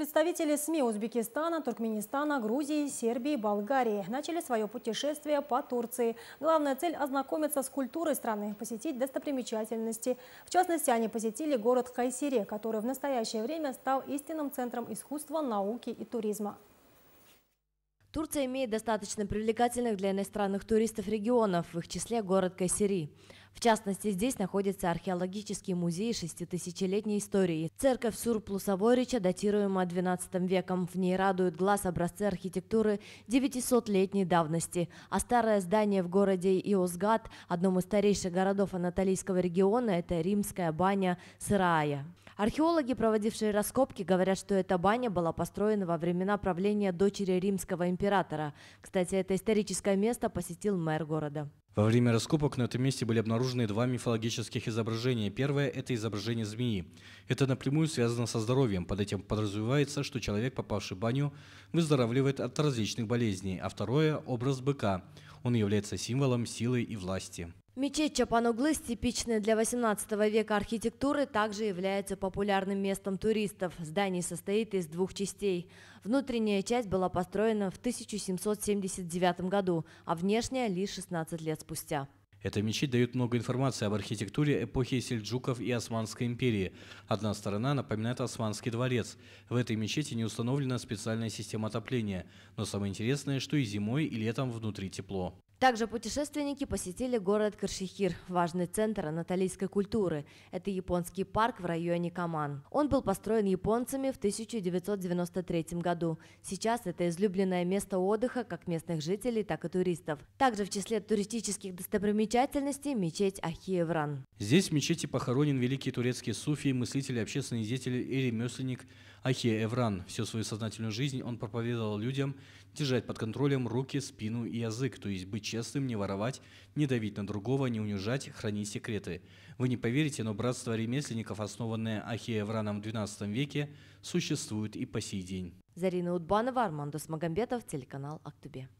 Представители СМИ Узбекистана, Туркменистана, Грузии, Сербии, Болгарии начали свое путешествие по Турции. Главная цель – ознакомиться с культурой страны, посетить достопримечательности. В частности, они посетили город Кайсере, который в настоящее время стал истинным центром искусства, науки и туризма. Турция имеет достаточно привлекательных для иностранных туристов регионов, в их числе город Кайсери. В частности, здесь находится археологический музей шеститысячелетней истории. Церковь Сурплусоворича датируема XII веком. В ней радуют глаз образцы архитектуры 900-летней давности. А старое здание в городе Иосгад, одном из старейших городов Анатолийского региона, это римская баня Сырая. Археологи, проводившие раскопки, говорят, что эта баня была построена во времена правления дочери римского императора. Кстати, это историческое место посетил мэр города. Во время раскопок на этом месте были обнаружены два мифологических изображения. Первое – это изображение змеи. Это напрямую связано со здоровьем. Под этим подразумевается, что человек, попавший в баню, выздоравливает от различных болезней. А второе – образ быка. Он является символом силы и власти. Мечеть Чапануглы с типичной для 18 века архитектуры также является популярным местом туристов. Здание состоит из двух частей. Внутренняя часть была построена в 1779 году, а внешняя лишь 16 лет спустя. Эта мечеть дает много информации об архитектуре эпохи сельджуков и Османской империи. Одна сторона напоминает Османский дворец. В этой мечети не установлена специальная система отопления. Но самое интересное, что и зимой, и летом внутри тепло. Также путешественники посетили город Каршихир, важный центр анатолийской культуры. Это японский парк в районе Каман. Он был построен японцами в 1993 году. Сейчас это излюбленное место отдыха как местных жителей, так и туристов. Также в числе туристических достопримечательностей мечеть Ахиевран. Здесь в мечети похоронен великий турецкий суфий, мыслитель, общественный деятель и ремесленник Ахия Эвран. Всю свою сознательную жизнь он проповедовал людям держать под контролем руки, спину и язык, то есть быть честным, не воровать, не давить на другого, не унижать, хранить секреты. Вы не поверите, но братство ремесленников, основанное Ахиевраном в XII веке, существует и по сей день. Зарина Удбанова, Армандос Магомбетов, телеканал «Актубе».